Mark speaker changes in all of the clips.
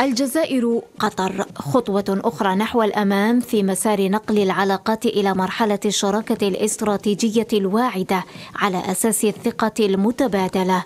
Speaker 1: الجزائر قطر خطوة أخرى نحو الأمام في مسار نقل العلاقات إلى مرحلة الشراكة الاستراتيجية الواعدة على أساس الثقة المتبادلة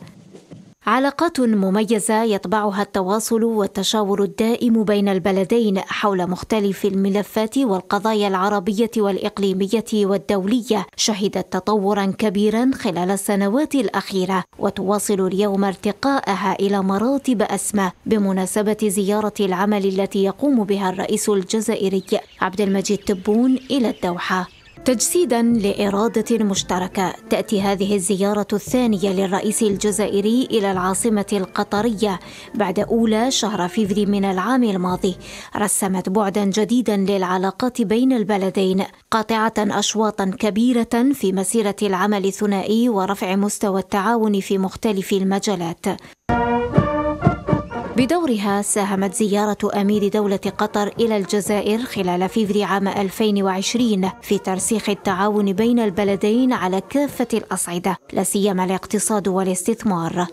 Speaker 1: علاقات مميزة يطبعها التواصل والتشاور الدائم بين البلدين حول مختلف الملفات والقضايا العربية والإقليمية والدولية شهدت تطورا كبيرا خلال السنوات الأخيرة وتواصل اليوم ارتقاءها إلى مراتب أسمى بمناسبة زيارة العمل التي يقوم بها الرئيس الجزائري عبد المجيد تبون إلى الدوحة تجسيدا لإرادة مشتركة تأتي هذه الزيارة الثانية للرئيس الجزائري إلى العاصمة القطرية بعد أولى شهر فيفري من العام الماضي رسمت بعدا جديدا للعلاقات بين البلدين قاطعة أشواطا كبيرة في مسيرة العمل الثنائي ورفع مستوى التعاون في مختلف المجالات بدورها ساهمت زيارة أمير دولة قطر إلى الجزائر خلال فيفري عام 2020 في ترسيخ التعاون بين البلدين على كافة الأصعدة لا سيما الاقتصاد والاستثمار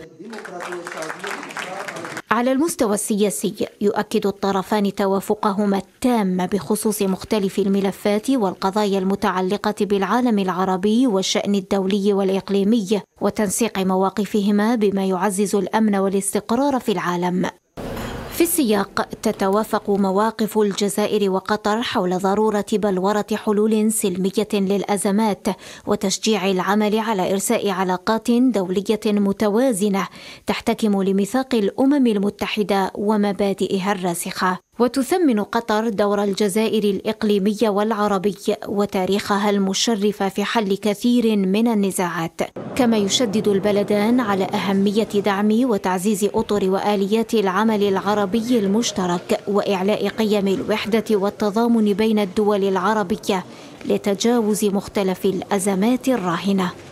Speaker 1: على المستوى السياسي يؤكد الطرفان توافقهما التام بخصوص مختلف الملفات والقضايا المتعلقة بالعالم العربي والشأن الدولي والإقليمي وتنسيق مواقفهما بما يعزز الأمن والاستقرار في العالم في السياق تتوافق مواقف الجزائر وقطر حول ضرورة بلورة حلول سلمية للأزمات وتشجيع العمل على إرساء علاقات دولية متوازنة تحتكم لميثاق الأمم المتحدة ومبادئها الراسخة وتثمن قطر دور الجزائر الإقليمية والعربي وتاريخها المشرف في حل كثير من النزاعات كما يشدد البلدان على أهمية دعم وتعزيز أطر وآليات العمل العربي المشترك وإعلاء قيم الوحدة والتضامن بين الدول العربية لتجاوز مختلف الأزمات الراهنة